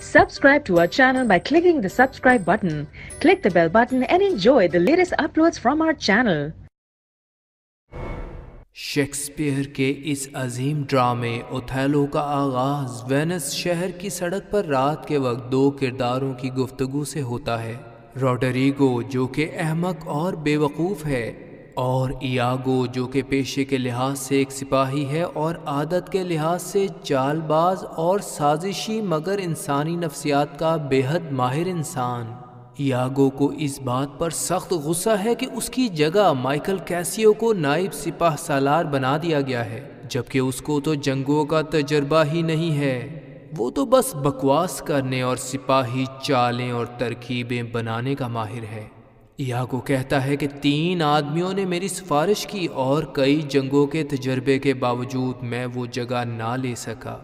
Subscribe to our channel by clicking the subscribe button. Click the bell button and enjoy the latest uploads from our channel. Shakespeare के इस अजीम ड्रामे Othello का आगाज़ Venice शहर की सड़क पर रात के वक्त दो किरदारों की गुफ्तगु से होता है रोडरिगो जो कि अहमक और बेवकूफ़ है और इयागो जो कि पेशे के लिहाज से एक सिपाही है और आदत के लिहाज से चालबाज और साजिशी मगर इंसानी नफ्सियात का बेहद माहिर इंसान यागो को इस बात पर सख्त गुस्सा है कि उसकी जगह माइकल कैसियो को नायब सिपाह सालार बना दिया गया है जबकि उसको तो जंगों का तजर्बा ही नहीं है वो तो बस बकवास करने और सिपाही चालें और तरकीबें बनाने का माहिर है याको कहता है कि तीन आदमियों ने मेरी सिफारिश की और कई जंगों के तजर्बे के बावजूद मैं वो जगह ना ले सका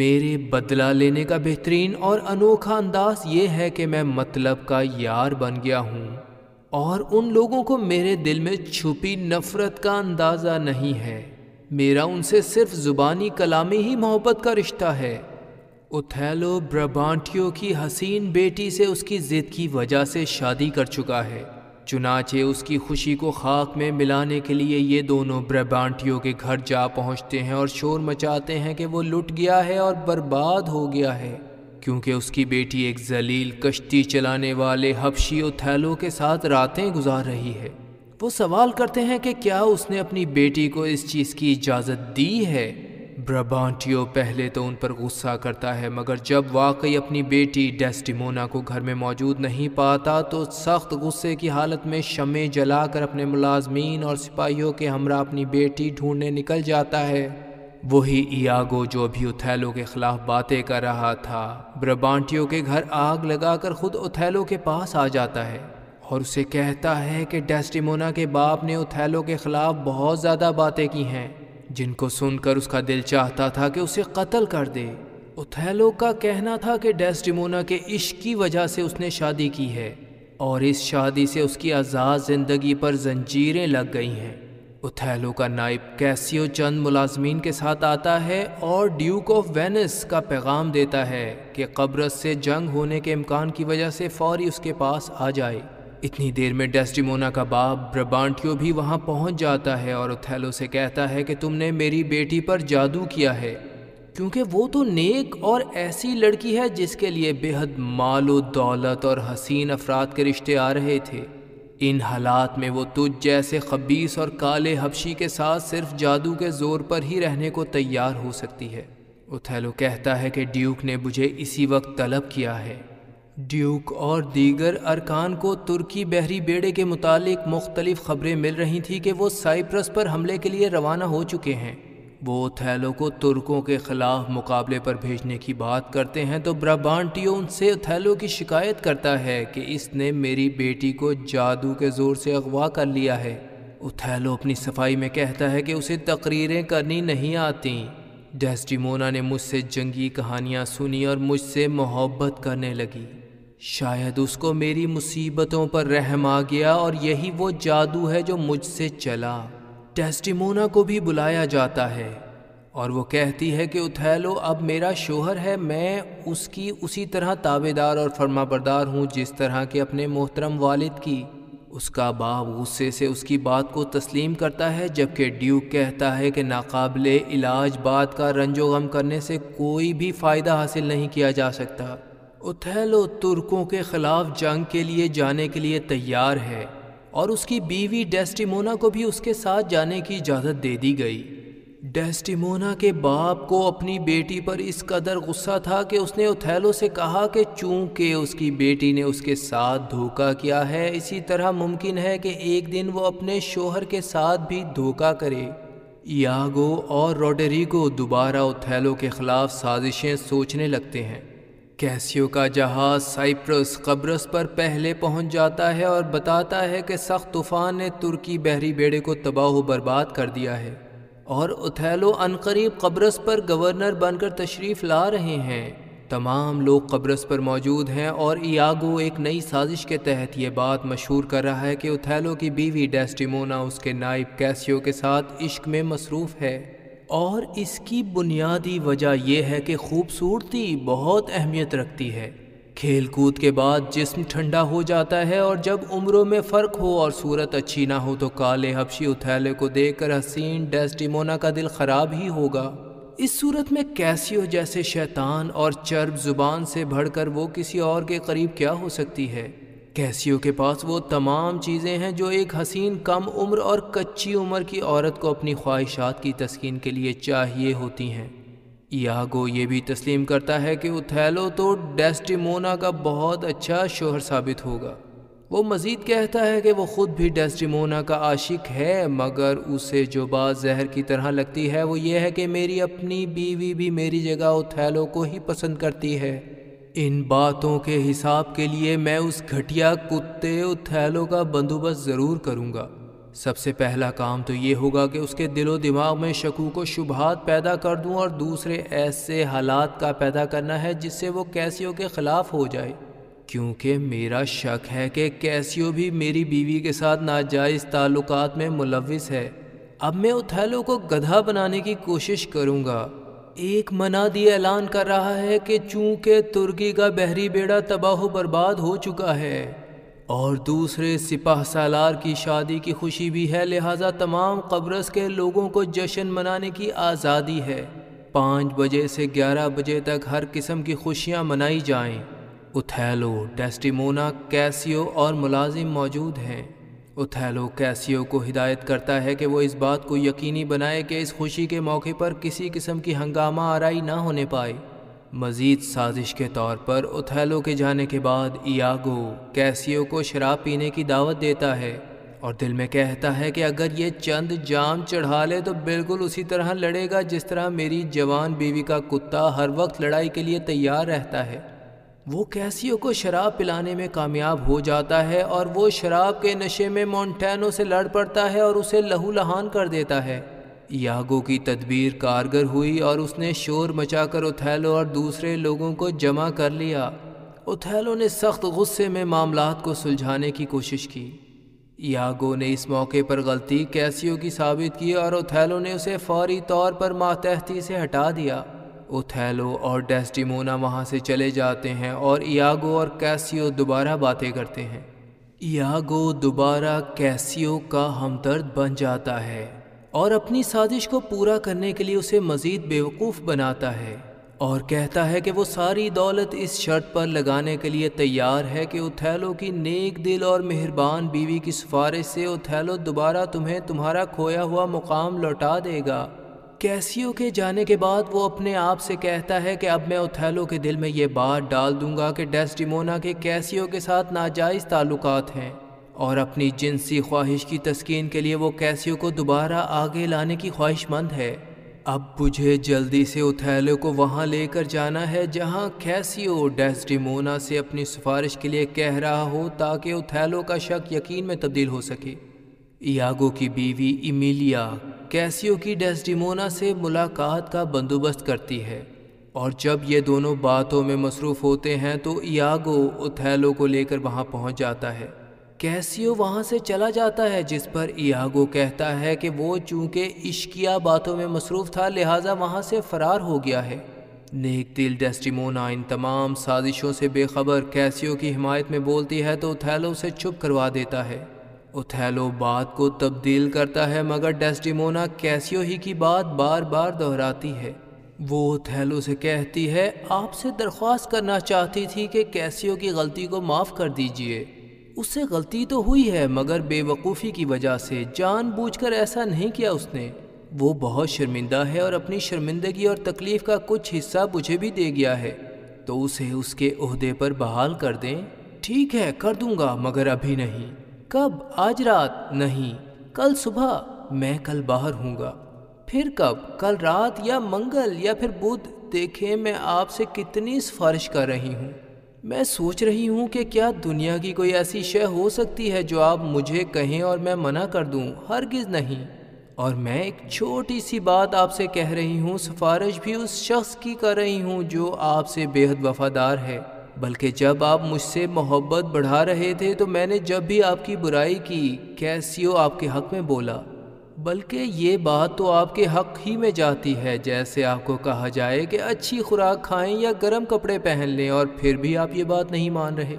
मेरे बदला लेने का बेहतरीन और अनोखा अंदाज ये है कि मैं मतलब का यार बन गया हूँ और उन लोगों को मेरे दिल में छुपी नफ़रत का अंदाज़ा नहीं है मेरा उनसे सिर्फ ज़ुबानी कलामी ही मोहब्बत का रिश्ता है उथैलो ब्रबांटियो की हसीन बेटी से उसकी जिद की वजह से शादी कर चुका है चुनाचे उसकी खुशी को खाक में मिलाने के लिए ये दोनों ब्रबांटियों के घर जा पहुंचते हैं और शोर मचाते हैं कि वो लुट गया है और बर्बाद हो गया है क्योंकि उसकी बेटी एक जलील कश्ती चलाने वाले हफशी उथैलो के साथ रातें गुजार रही है वो सवाल करते हैं कि क्या उसने अपनी बेटी को इस चीज़ की इजाज़त दी है ब्रबांटियो पहले तो उन पर गुस्सा करता है मगर जब वाकई अपनी बेटी डेस्टिमोना को घर में मौजूद नहीं पाता तो सख्त गुस्से की हालत में शमे जलाकर अपने मुलाजमीन और सिपाहियों के हमरा अपनी बेटी ढूंढने निकल जाता है वही इयागो जो भी उथैलो के खिलाफ बातें कर रहा था ब्रबांटियो के घर आग लगाकर खुद उथैलो के पास आ जाता है और उसे कहता है कि डेस्टिमोना के बाप ने उथैलो के खिलाफ बहुत ज़्यादा बातें की हैं जिनको सुनकर उसका दिल चाहता था कि उसे कत्ल कर दे उथैलो का कहना था कि डेस्टिमोना के इश्क की वजह से उसने शादी की है और इस शादी से उसकी आज़ाद ज़िंदगी पर जंजीरें लग गई हैं उथैलो का नाइब कैसियो चंद मुलाजमीन के साथ आता है और ड्यूक ऑफ वेनिस का पैगाम देता है कि कब्रस से जंग होने के इम्कान की वजह से फौरी उसके पास आ जाए इतनी देर में डेस्टिमोना का बाप ब्रबांटियो भी वहां पहुंच जाता है और उथैलो से कहता है कि तुमने मेरी बेटी पर जादू किया है क्योंकि वो तो नेक और ऐसी लड़की है जिसके लिए बेहद मालो दौलत और हसीन अफराद के रिश्ते आ रहे थे इन हालात में वो तुझ जैसे खबीस और काले हबशी के साथ सिर्फ जादू के ज़ोर पर ही रहने को तैयार हो सकती है उथैलो कहता है कि ड्यूक ने मुझे इसी वक्त तलब किया है ड्यूक और दीगर अरकान को तुर्की बहरी बेड़े के मुतालिक मुख्तलिफ खबरें मिल रही थी कि वो साइप्रस पर हमले के लिए रवाना हो चुके हैं वो थैलो को तुर्कों के खिलाफ मुकाबले पर भेजने की बात करते हैं तो ब्राबांटियो उनसे थैलो की शिकायत करता है कि इसने मेरी बेटी को जादू के ज़ोर से अगवा कर लिया है उथैलो अपनी सफाई में कहता है कि उसे तकरीरें करनी नहीं आती डेस्टिमोना ने मुझसे जंगी कहानियाँ सुनी और मुझसे मोहब्बत करने लगी शायद उसको मेरी मुसीबतों पर रहम आ गया और यही वो जादू है जो मुझसे चला टेस्टिमोना को भी बुलाया जाता है और वो कहती है कि उथैलो अब मेरा शोहर है मैं उसकी उसी तरह तावेदार और फर्माबरदार हूँ जिस तरह के अपने मोहतरम वालिद की उसका बाप गुस्से से उसकी बात को तस्लीम करता है जबकि ड्यूक कहता है कि नाकबले इलाज बात का रंजो गम करने से कोई भी फ़ायदा हासिल नहीं किया जा सकता उथैलो तुर्कों के खिलाफ जंग के लिए जाने के लिए तैयार है और उसकी बीवी डेस्टिमोना को भी उसके साथ जाने की इजाज़त दे दी गई डेस्टिमोना के बाप को अपनी बेटी पर इस कदर गुस्सा था कि उसने उथैलो से कहा कि चूंकि उसकी बेटी ने उसके साथ धोखा किया है इसी तरह मुमकिन है कि एक दिन वो अपने शोहर के साथ भी धोखा करे यागो और रोडरिगो दोबारा उथैलो के खिलाफ साजिशें सोचने लगते हैं कैसियो का जहाज साइप्रस कब्रस पर पहले पहुंच जाता है और बताता है कि सख्त तूफान ने तुर्की बहरी बेड़े को तबाह बर्बाद कर दिया है और उथैलो अनकरीब कब्रस पर गवर्नर बनकर तशरीफ़ ला रहे हैं तमाम लोग कब्रस पर मौजूद हैं और इयागो एक नई साजिश के तहत ये बात मशहूर कर रहा है कि उथैलो की बीवी डेस्टिमोना उसके नाइब कैसियो के साथ इश्क में मसरूफ़ है और इसकी बुनियादी वजह यह है कि खूबसूरती बहुत अहमियत रखती है खेलकूद के बाद जिस्म ठंडा हो जाता है और जब उम्रों में फ़र्क हो और सूरत अच्छी ना हो तो काले हबशी उथैले को देखकर हसीन डेस्टिमोना का दिल ख़राब ही होगा इस सूरत में कैसियो जैसे शैतान और चर्ब जुबान से कर वो किसी और के करीब क्या हो सकती है कैसियो के पास वो तमाम चीज़ें हैं जो एक हसीन कम उम्र और कच्ची उम्र की औरत को अपनी ख्वाहिशात की तस्किन के लिए चाहिए होती हैं यागो ये भी तस्लीम करता है कि उथैलो तो डेस्टिमोना का बहुत अच्छा शोहर साबित होगा वो मज़ीद कहता है कि वो ख़ुद भी डेस्टिमोना का आशिक है मगर उसे जो बात जहर की तरह लगती है वो ये है कि मेरी अपनी बीवी भी मेरी जगह उथैलो को ही पसंद करती है इन बातों के हिसाब के लिए मैं उस घटिया कुत्ते उथैलो का बंदोबस्त ज़रूर करूँगा सबसे पहला काम तो ये होगा कि उसके दिलो दिमाग में शकू को शुभात पैदा कर दूं और दूसरे ऐसे हालात का पैदा करना है जिससे वो कैसियो के ख़िलाफ़ हो जाए क्योंकि मेरा शक है कि कैसियो भी मेरी बीवी के साथ नाजायज़ ताल्लुकात में मुलविस है अब मैं उथैलो को गधा बनाने की कोशिश करूँगा एक मनादी ऐलान कर रहा है कि चूंकि तुर्की का बहरी बेड़ा तबाह बर्बाद हो चुका है और दूसरे सिपाह सालार की शादी की खुशी भी है लिहाजा तमाम कब्रस के लोगों को जश्न मनाने की आज़ादी है पाँच बजे से ग्यारह बजे तक हर किस्म की खुशियाँ मनाई जाएं। उथैलो टेस्टिमोना कैसियो और मुलाजिम मौजूद हैं उथैलो कैसियो को हिदायत करता है कि वो इस बात को यकीनी बनाए कि इस खुशी के मौके पर किसी किस्म की हंगामा आरई ना होने पाए मजीद साजिश के तौर पर उथैलो के जाने के बाद इयागो कैसियो को शराब पीने की दावत देता है और दिल में कहता है कि अगर ये चंद जाम चढ़ा ले तो बिल्कुल उसी तरह लड़ेगा जिस तरह मेरी जवान बीवी का कुत्ता हर वक्त लड़ाई के लिए तैयार रहता है वो कैसियों को शराब पिलाने में कामयाब हो जाता है और वो शराब के नशे में मोन्टैनो से लड़ पड़ता है और उसे लहू लहान कर देता है यागो की तदबीर कारगर हुई और उसने शोर मचाकर उथैलो और दूसरे लोगों को जमा कर लिया उथैलो ने सख्त गुस्से में मामला को सुलझाने की कोशिश की यागो ने इस मौके पर गलती कैसियों की साबित की और ओथैलो ने उसे फौरी तौर पर मातहती से हटा दिया ओथेलो और डेस्टिमोना वहाँ से चले जाते हैं और इयागो और कैसियो दोबारा बातें करते हैं यागो दोबारा कैसियो का हमदर्द बन जाता है और अपनी साजिश को पूरा करने के लिए उसे मज़ीद बेवकूफ़ बनाता है और कहता है कि वो सारी दौलत इस शर्त पर लगाने के लिए तैयार है कि उथैलो की नेक दिल और मेहरबान बीवी की सिफारिश से उथैलो दोबारा तुम्हें तुम्हारा खोया हुआ मुकाम लौटा देगा कैसियो के जाने के बाद वो अपने आप से कहता है कि अब मैं उथैलो के दिल में ये बात डाल दूंगा कि डेस्टिमोना के कैसियो के साथ नाजायज़ ताल्लुकात हैं और अपनी जिनसी ख्वाहिश की तस्कीन के लिए वो कैसियो को दोबारा आगे लाने की ख्वाहिशमंद है अब मुझे जल्दी से उथैलो को वहाँ लेकर जाना है जहाँ कैसियो डेस्टिमोना से अपनी सिफारिश के लिए कह रहा हो ताकि उथैलो का शक यकीन में तब्दील हो सके यागो की बीवी इमिलिया कैसियो की डेस्टिमोना से मुलाकात का बंदोबस्त करती है और जब ये दोनों बातों में मसरूफ़ होते हैं तो इयागो उथैलो को लेकर वहाँ पहुँच जाता है कैसियो वहाँ से चला जाता है जिस पर इयागो कहता है कि वो चूँकि इश्किया बातों में मसरूफ़ था लिहाजा वहाँ से फ़रार हो गया है नेक दिल डेस्टिमोना इन तमाम साजिशों से बेखबर कैसियो की हिमायत में बोलती है तो उथैलो से चुप करवा देता है उथैलो बात को तब्दील करता है मगर डेस्टिमोना कैसियो ही की बात बार बार दोहराती है वो थैलो से कहती है आपसे दरख्वास्त करना चाहती थी कि कैसियो की गलती को माफ़ कर दीजिए उससे गलती तो हुई है मगर बेवकूफ़ी की वजह से जानबूझकर ऐसा नहीं किया उसने वो बहुत शर्मिंदा है और अपनी शर्मिंदगी और तकलीफ़ का कुछ हिस्सा मुझे भी दे गया है तो उसे उसके अहदे पर बहाल कर दें ठीक है कर दूंगा मगर अभी नहीं कब आज रात नहीं कल सुबह मैं कल बाहर हूँगा फिर कब कल रात या मंगल या फिर बुध देखें मैं आपसे कितनी सिफारिश कर रही हूँ मैं सोच रही हूँ कि क्या दुनिया की कोई ऐसी शय हो सकती है जो आप मुझे कहें और मैं मना कर दूँ हरगिज़ नहीं और मैं एक छोटी सी बात आपसे कह रही हूँ सिफारिश भी उस शख्स की कर रही हूँ जो आपसे बेहद वफादार है बल्कि जब आप मुझसे मोहब्बत बढ़ा रहे थे तो मैंने जब भी आपकी बुराई की कैसी आपके हक में बोला बल्कि ये बात तो आपके हक ही में जाती है जैसे आपको कहा जाए कि अच्छी खुराक खाएं या गर्म कपड़े पहन लें और फिर भी आप ये बात नहीं मान रहे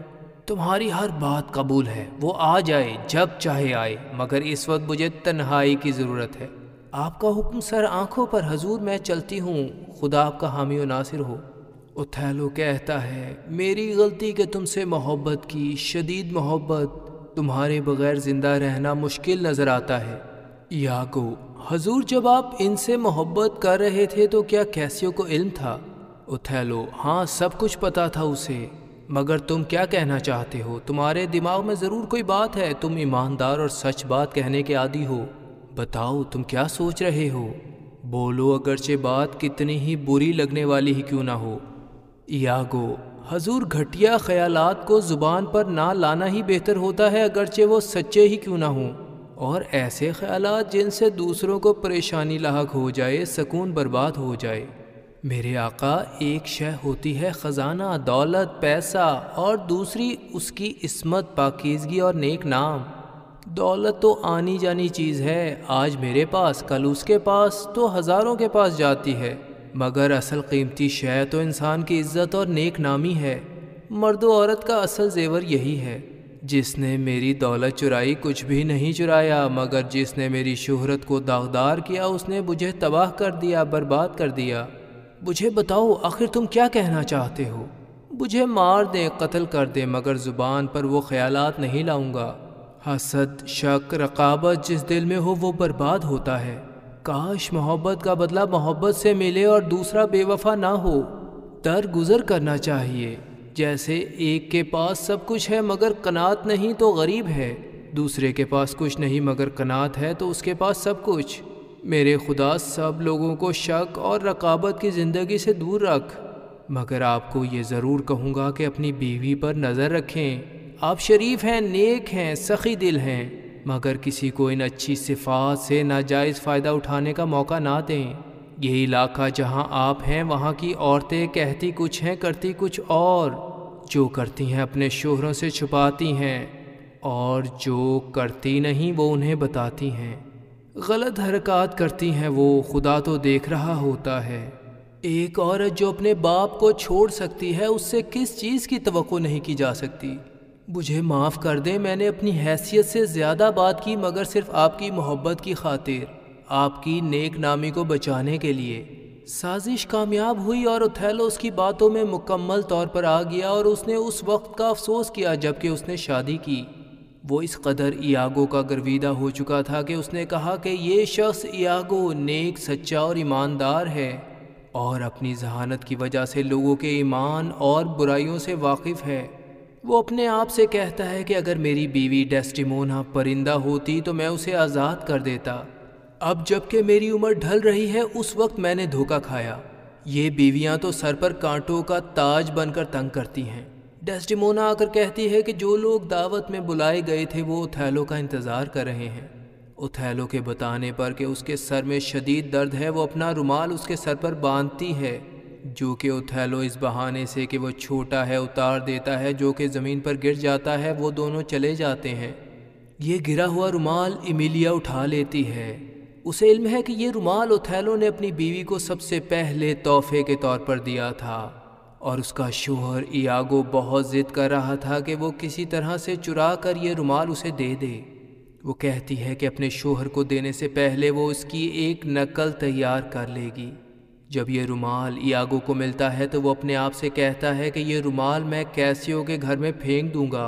तुम्हारी हर बात कबूल है वो आ जाए जब चाहे आए मगर इस वक्त मुझे तन्हाई की ज़रूरत है आपका हुक्म सर आंखों पर हजूर मैं चलती हूँ खुदा आपका हामी नासिर हो उथैलो कहता है मेरी गलती के तुमसे मोहब्बत की शदीद मोहब्बत तुम्हारे बगैर ज़िंदा रहना मुश्किल नज़र आता है याको हजूर जब आप इनसे मोहब्बत कर रहे थे तो क्या कैसियो को इल्म था उथैलो हाँ सब कुछ पता था उसे मगर तुम क्या कहना चाहते हो तुम्हारे दिमाग में ज़रूर कोई बात है तुम ईमानदार और सच बात कहने के आदि हो बताओ तुम क्या सोच रहे हो बोलो अगरचे बात कितनी ही बुरी लगने वाली ही क्यों ना हो यागो हजूर घटिया ख्यालात को ज़ुबान पर ना लाना ही बेहतर होता है अगरचे वो सच्चे ही क्यों ना हों और ऐसे ख्याल जिनसे दूसरों को परेशानी लाक हो जाए सकून बर्बाद हो जाए मेरे आका एक शह होती है ख़जाना दौलत पैसा और दूसरी उसकी इसमत पाकिजगी और नेक नाम दौलत तो आनी जानी चीज़ है आज मेरे पास कल उसके पास तो हज़ारों के पास जाती है मगर असल कीमती शय तो इंसान की इज्जत और नेक नामी है मर्द औरत का असल जेवर यही है जिसने मेरी दौलत चुराई कुछ भी नहीं चुराया मगर जिसने मेरी शोहरत को दागदार किया उसने मुझे तबाह कर दिया बर्बाद कर दिया मुझे बताओ आखिर तुम क्या कहना चाहते हो मुझे मार दें कत्ल कर दें मगर ज़ुबान पर वो ख्यालात नहीं लाऊंगा हसद शक रकाबत जिस दिल में हो वो बर्बाद होता है काश मोहब्बत का बदला मोहब्बत से मिले और दूसरा बेवफा ना हो दर गुजर करना चाहिए जैसे एक के पास सब कुछ है मगर कनात नहीं तो गरीब है दूसरे के पास कुछ नहीं मगर कनात है तो उसके पास सब कुछ मेरे खुदा सब लोगों को शक और रकाबत की ज़िंदगी से दूर रख मगर आपको ये ज़रूर कहूँगा कि अपनी बीवी पर नज़र रखें आप शरीफ हैं नेक हैं सखी दिल हैं मगर किसी को इन अच्छी सिफात से नाजायज़ फ़ायदा उठाने का मौका ना दें ये इलाका जहाँ आप हैं वहाँ की औरतें कहती कुछ हैं करती कुछ और जो करती हैं अपने शोहरों से छुपाती हैं और जो करती नहीं वो उन्हें बताती हैं गलत हरकत करती हैं वो खुदा तो देख रहा होता है एक औरत जो अपने बाप को छोड़ सकती है उससे किस चीज़ की तो नहीं की जा सकती मुझे माफ़ कर दें मैंने अपनी हैसियत से ज़्यादा बात की मगर सिर्फ आपकी मोहब्बत की खातिर आपकी नेक नामी को बचाने के लिए साजिश कामयाब हुई और उथैलो उसकी बातों में मुकम्मल तौर पर आ गया और उसने उस वक्त का अफसोस किया जबकि उसने शादी की वो इस कदर इयागो का गर्विदा हो चुका था कि उसने कहा कि ये शख्स इयागो नेक सच्चा और ईमानदार है और अपनी जहानत की वजह से लोगों के ईमान और बुराइयों से वाकिफ़ है वो अपने आप से कहता है कि अगर मेरी बीवी डेस्टिमोना परिंदा होती तो मैं उसे आज़ाद कर देता अब जबकि मेरी उम्र ढल रही है उस वक्त मैंने धोखा खाया ये बीवियाँ तो सर पर कांटों का ताज बनकर तंग करती हैं डेस्टिमोना आकर कहती है कि जो लोग दावत में बुलाए गए थे वो उथैलो का इंतज़ार कर रहे हैं उथैलो के बताने पर कि उसके सर में शदीद दर्द है वो अपना रुमाल उसके सर पर बांधती है जो कि उथैलो इस बहाने से कि वो छोटा है उतार देता है जो कि ज़मीन पर गिर जाता है वो दोनों चले जाते हैं ये गिरा हुआ रुमाल इमिलिया उठा लेती है उसे इल्म है कि ये रुमाल उथैलो ने अपनी बीवी को सबसे पहले तोहफे के तौर पर दिया था और उसका शोहर इयागो बहुत ज़िद कर रहा था कि वो किसी तरह से चुरा कर ये रुमाल उसे दे दे वो कहती है कि अपने शोहर को देने से पहले वो उसकी एक नकल तैयार कर लेगी जब ये रुमाल यागो को मिलता है तो वो अपने आप से कहता है कि ये रुमाल मैं कैसियो के घर में फेंक दूंगा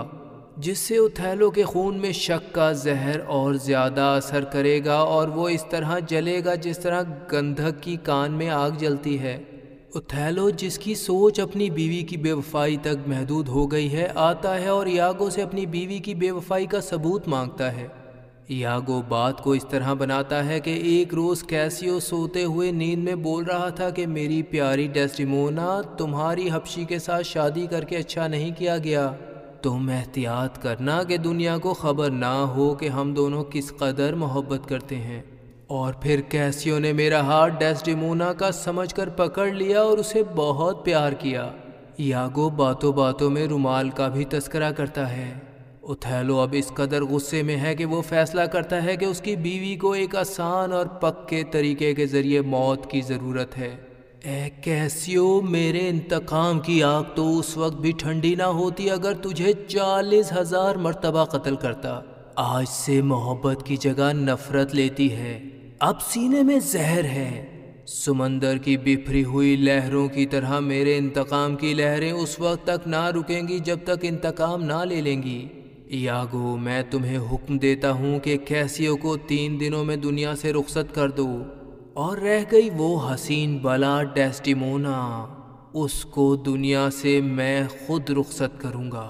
जिससे उथैलो के खून में शक का जहर और ज़्यादा असर करेगा और वो इस तरह जलेगा जिस तरह गंधक की कान में आग जलती है उथैलो जिसकी सोच अपनी बीवी की बेवफाई तक महदूद हो गई है आता है और यागो से अपनी बीवी की बेवफाई का सबूत मांगता है यागो बात को इस तरह बनाता है कि एक रोज़ कैसियो सोते हुए नींद में बोल रहा था कि मेरी प्यारी डेस्टिमोना तुम्हारी हपशी के साथ शादी करके अच्छा नहीं किया गया तुम एहतियात करना कि दुनिया को खबर ना हो कि हम दोनों किस कदर मोहब्बत करते हैं और फिर कैसियो ने मेरा हाथ डेस्टिमोना का समझकर पकड़ लिया और उसे बहुत प्यार किया यागो बातों बातों में रुमाल का भी तस्करा करता है उथैलो अब इस कदर गुस्से में है कि वो फैसला करता है कि उसकी बीवी को एक आसान और पक्के तरीके के ज़रिए मौत की ज़रूरत है ए कैसियो मेरे इंतकाम की आग तो उस वक्त भी ठंडी ना होती अगर तुझे चालीस हज़ार मरतबा कत्ल करता आज से मोहब्बत की जगह नफरत लेती है अब सीने में जहर है समंदर की बिफरी हुई लहरों की तरह मेरे इंतकाम की लहरें उस वक्त तक ना रुकेंगी जब तक इंतकाम ना ले लेंगी यागो मैं तुम्हें हुक्म देता हूँ कि कैसियो को तीन दिनों में दुनिया से रुखसत कर दो और रह गई वो हसीन बला डेस्टिमोना उसको दुनिया से मैं खुद रुखसत करूँगा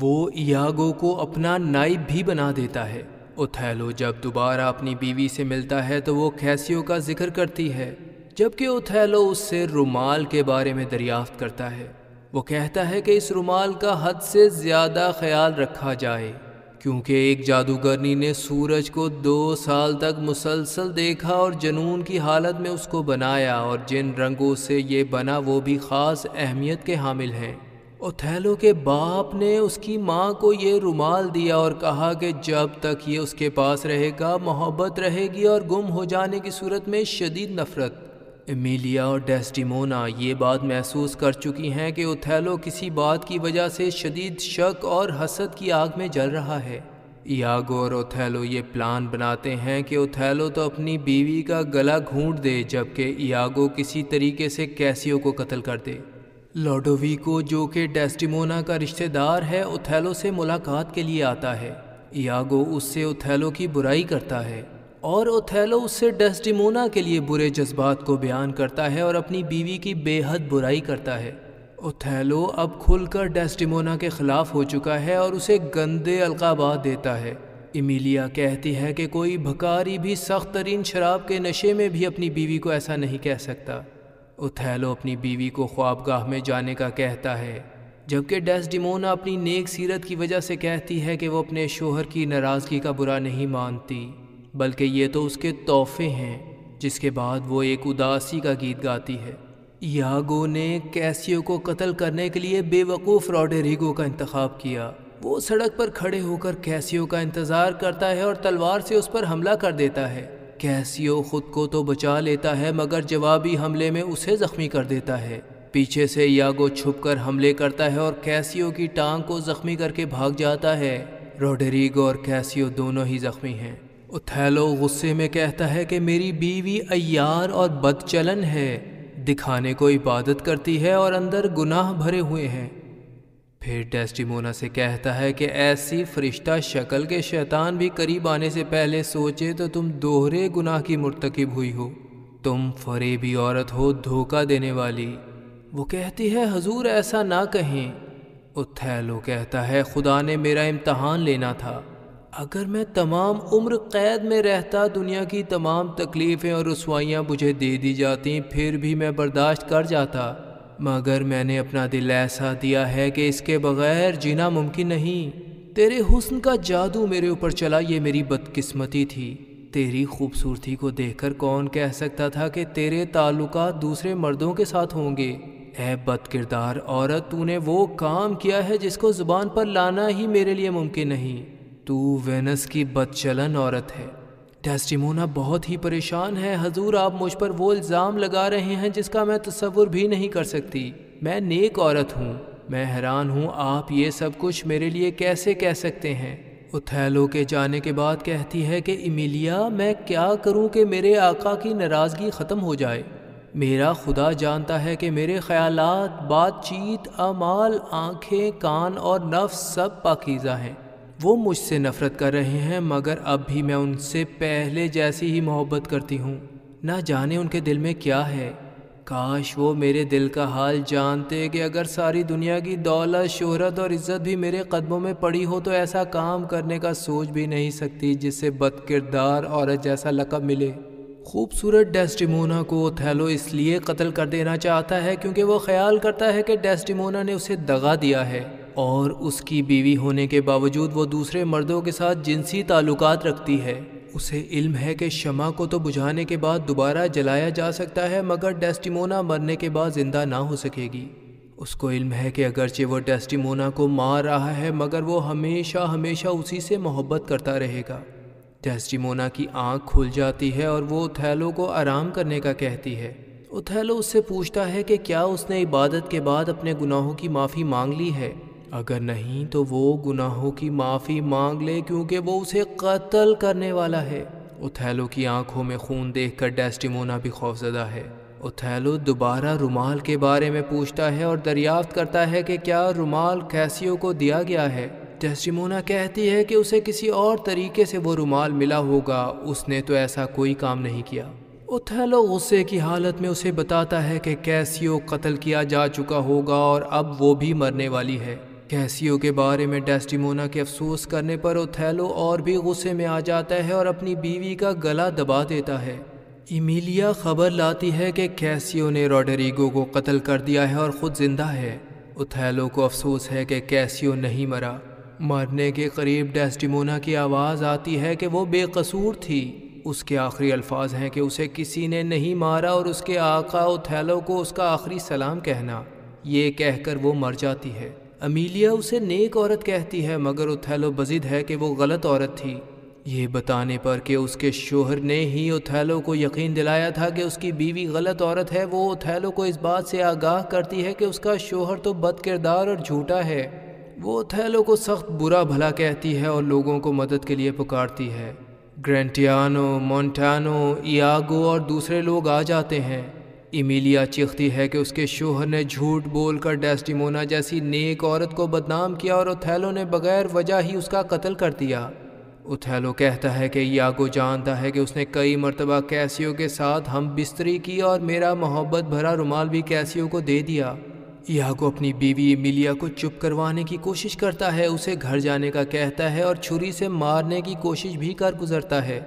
वो यागो को अपना नाइब भी बना देता है उथैलो जब दोबारा अपनी बीवी से मिलता है तो वो कैसियो का जिक्र करती है जबकि उथैलो उससे रुमाल के बारे में दरियाफ्त करता है वो कहता है कि इस रुमाल का हद से ज़्यादा ख्याल रखा जाए क्योंकि एक जादूगरनी ने सूरज को दो साल तक मुसलसल देखा और जनून की हालत में उसको बनाया और जिन रंगों से ये बना वो भी ख़ास अहमियत के हामिल हैं ओथेलो के बाप ने उसकी माँ को ये रुमाल दिया और कहा कि जब तक ये उसके पास रहेगा मोहब्बत रहेगी और गुम हो जाने की सूरत में शदीद नफ़रत एमिलिया और डेस्टिमोना ये बात महसूस कर चुकी हैं कि उथैलो किसी बात की वजह से शदीद शक और हसद की आग में जल रहा है यागो और ओथैलो ये प्लान बनाते हैं कि ओथैलो तो अपनी बीवी का गला घूंट दे जबकि यागो किसी तरीके से कैसियो को कत्ल कर दे लोडोविको जो कि डेस्टिमोना का रिश्तेदार है ओथैलो से मुलाकात के लिए आता है यागो उससे ओथैलो की बुराई करता है और ओथेलो उससे डेस्टिमोना के लिए बुरे जज्बात को बयान करता है और अपनी बीवी की बेहद बुराई करता है ओथेलो अब खुलकर डेस्टिमोना के खिलाफ हो चुका है और उसे गंदे अलकाबात देता है इमिलिया कहती है कि कोई भकारी भी सख्त तरीन शराब के नशे में भी अपनी बीवी को ऐसा नहीं कह सकता ओथेलो अपनी बीवी को ख्वाबगाह में जाने का कहता है जबकि डेस्डिमोना अपनी नेक सीरत की वजह से कहती है कि वो अपने शोहर की नाराज़गी का बुरा नहीं मानती बल्कि ये तो उसके तोहफे हैं जिसके बाद वो एक उदासी का गीत गाती है यागो ने कैसियो को कत्ल करने के लिए बेवकूफ़ रॉडेरिगो का इंतखब किया वो सड़क पर खड़े होकर कैसियो का इंतज़ार करता है और तलवार से उस पर हमला कर देता है कैसियो खुद को तो बचा लेता है मगर जवाबी हमले में उसे ज़ख्मी कर देता है पीछे से यागो छुपकर हमले करता है और कैसियो की टांग को ज़ख्मी करके भाग जाता है रोडरीगो और कैसियो दोनों ही ज़ख्मी हैं उथैलो गुस्से में कहता है कि मेरी बीवी अयार और बदचलन है दिखाने को इबादत करती है और अंदर गुनाह भरे हुए हैं फिर टेस्टिमोना से कहता है कि ऐसी फरिश्ता शक्ल के शैतान भी करीब आने से पहले सोचे तो तुम दोहरे गुनाह की मुर्तकब हुई हो तुम फरेबी औरत हो धोखा देने वाली वो कहती है हजूर ऐसा ना कहें उथैलो कहता है खुदा ने मेरा इम्तहान लेना था अगर मैं तमाम उम्र कैद में रहता दुनिया की तमाम तकलीफ़ें और रसवाइयाँ मुझे दे दी जाती फिर भी मैं बर्दाश्त कर जाता मगर मैंने अपना दिल ऐसा दिया है कि इसके बगैर जीना मुमकिन नहीं तेरे हुस्न का जादू मेरे ऊपर चला ये मेरी बदकिस्मती थी तेरी खूबसूरती को देखकर कौन कह सकता था कि तेरे ताल्लुक दूसरे मर्दों के साथ होंगे ऐ बद किरदार औरत तूने वो काम किया है जिसको ज़ुबान पर लाना ही मेरे लिए मुमकिन नहीं तू वेनस की बदचलन औरत है टेस्टिमोना बहुत ही परेशान है हजूर आप मुझ पर वो इल्ज़ाम लगा रहे हैं जिसका मैं तस्वुर भी नहीं कर सकती मैं नेक औरत हूँ मैं हैरान हूँ आप ये सब कुछ मेरे लिए कैसे कह सकते हैं उथैलो के जाने के बाद कहती है कि इमिलिया मैं क्या करूँ कि मेरे आका की नाराज़गी ख़त्म हो जाए मेरा खुदा जानता है कि मेरे ख्याल बातचीत अमाल आँखें कान और नफ्स सब पाकिज़ा हैं वो मुझसे नफ़रत कर रहे हैं मगर अब भी मैं उनसे पहले जैसी ही मोहब्बत करती हूँ ना जाने उनके दिल में क्या है काश वो मेरे दिल का हाल जानते कि अगर सारी दुनिया की दौलत शोहरत और इज़्ज़त भी मेरे कदमों में पड़ी हो तो ऐसा काम करने का सोच भी नहीं सकती जिससे बद किरदार औरत जैसा लकब मिले खूबसूरत डेस्टिमोना को थैलो इसलिए कत्ल कर देना चाहता है क्योंकि वो ख्याल करता है कि डेस्टिमोना ने उसे दगा दिया है और उसकी बीवी होने के बावजूद वो दूसरे मर्दों के साथ जिनसी ताल्लुकात रखती है उसे इल्म है कि शमा को तो बुझाने के बाद दोबारा जलाया जा सकता है मगर डेस्टिमोना मरने के बाद ज़िंदा ना हो सकेगी उसको इल्म है कि अगरचे वो डेस्टिमोना को मार रहा है मगर वो हमेशा हमेशा उसी से मोहब्बत करता रहेगा डेस्टिमोना की आंख खुल जाती है और वो थैलो को आराम करने का कहती है उथैलो उससे पूछता है कि क्या उसने इबादत के बाद अपने गुनाहों की माफ़ी मांग ली है अगर नहीं तो वो गुनाहों की माफ़ी मांग ले क्योंकि वो उसे कत्ल करने वाला है उथैलो की आंखों में खून देखकर डेस्टिमोना भी खौफजदा है उथैलो दोबारा रुमाल के बारे में पूछता है और दरियाफ्त करता है कि क्या रुमाल कैसी को दिया गया है डेस्टिमोना कहती है कि उसे किसी और तरीके से वो रुमाल मिला होगा उसने तो ऐसा कोई काम नहीं किया उथैलो गुस्से की हालत में उसे बताता है कि कैसियो कत्ल किया जा चुका होगा और अब वो भी मरने वाली है कैसियो के बारे में डेस्टिमोना के अफसोस करने पर ओथेलो और भी गुस्से में आ जाता है और अपनी बीवी का गला दबा देता है इमिलिया खबर लाती है कि कैसियो ने रोडरिगो को कत्ल कर दिया है और ख़ुद जिंदा है उथैलो को अफसोस है कि कैसियो नहीं मरा मरने के करीब डेस्टिमोना की आवाज़ आती है कि वो बेकसूर थी उसके आखिरी अल्फाज हैं कि उसे किसी ने नहीं मारा और उसके आका ओथेलो को उसका आखिरी सलाम कहना ये कहकर वो मर जाती है अमीलिया उसे नेक औरत कहती है मगर उथैलो बजिद है कि वो गलत औरत थी ये बताने पर कि उसके शोहर ने ही ओथैलो को यकीन दिलाया था कि उसकी बीवी गलत औरत है वो ओथैलो को इस बात से आगाह करती है कि उसका शोहर तो बद किरदार और झूठा है वो उथैलो को सख्त बुरा भला कहती है और लोगों को मदद के लिए पुकारती है ग्रेंटियानो मोन्टानो इयागो और दूसरे लोग आ जाते हैं इमिलिया चीखती है कि उसके शोहर ने झूठ बोलकर डेस्टिमोना जैसी नेक औरत को बदनाम किया और उथैलो ने बगैर वजह ही उसका कत्ल कर दिया उथैलो कहता है कि यागो जानता है कि उसने कई मरतबा कैसियो के साथ हम बिस्तरी की और मेरा मोहब्बत भरा रुमाल भी कैसियो को दे दिया यागो अपनी बीवी इमिलिया को चुप करवाने की कोशिश करता है उसे घर जाने का कहता है और छुरी से मारने की कोशिश भी कर गुजरता है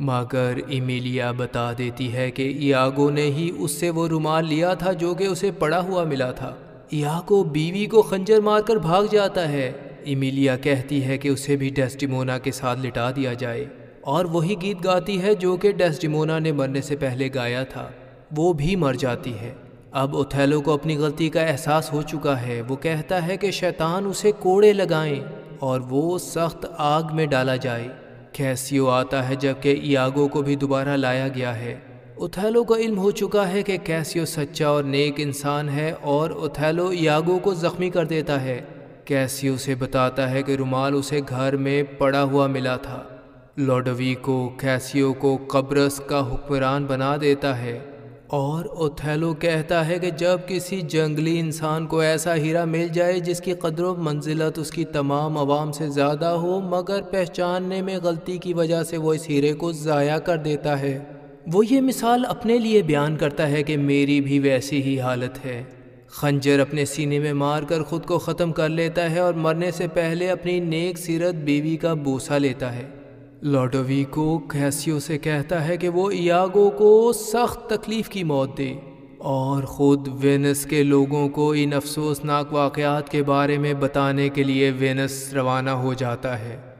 मगर इमिलिया बता देती है कि इयागो ने ही उससे वो रुमाल लिया था जो कि उसे पड़ा हुआ मिला था इयागो बीवी को खंजर मारकर भाग जाता है इमिलिया कहती है कि उसे भी डेस्टिमोना के साथ लिटा दिया जाए और वही गीत गाती है जो कि डेस्टिमोना ने मरने से पहले गाया था वो भी मर जाती है अब ओथेलो को अपनी गलती का एहसास हो चुका है वो कहता है कि शैतान उसे कोड़े लगाएं और वो सख्त आग में डाला जाए कैसियो आता है जबकि यागो को भी दोबारा लाया गया है उथैलो का इल्म हो चुका है कि कैसियो सच्चा और नेक इंसान है और उथैलो यागो को ज़ख्मी कर देता है कैसियो से बताता है कि रुमाल उसे घर में पड़ा हुआ मिला था लॉडवी को कैसियो को कब्रस का हुक्मरान बना देता है और ओथेलो कहता है कि जब किसी जंगली इंसान को ऐसा हीरा मिल जाए जिसकी कदर मंजिलत उसकी तमाम आवाम से ज़्यादा हो मगर पहचानने में गलती की वजह से वो इस हीरे को ज़ाया कर देता है वो ये मिसाल अपने लिए बयान करता है कि मेरी भी वैसी ही हालत है खंजर अपने सीने में मार कर ख़ुद को ख़त्म कर लेता है और मरने से पहले अपनी नेक सीरत बीवी का बूसा लेता है लॉडोविको कैसियो से कहता है कि वो इयागो को सख्त तकलीफ की मौत दे और ख़ुद वेनस के लोगों को इन अफसोसनाक वाक़ात के बारे में बताने के लिए वेनस रवाना हो जाता है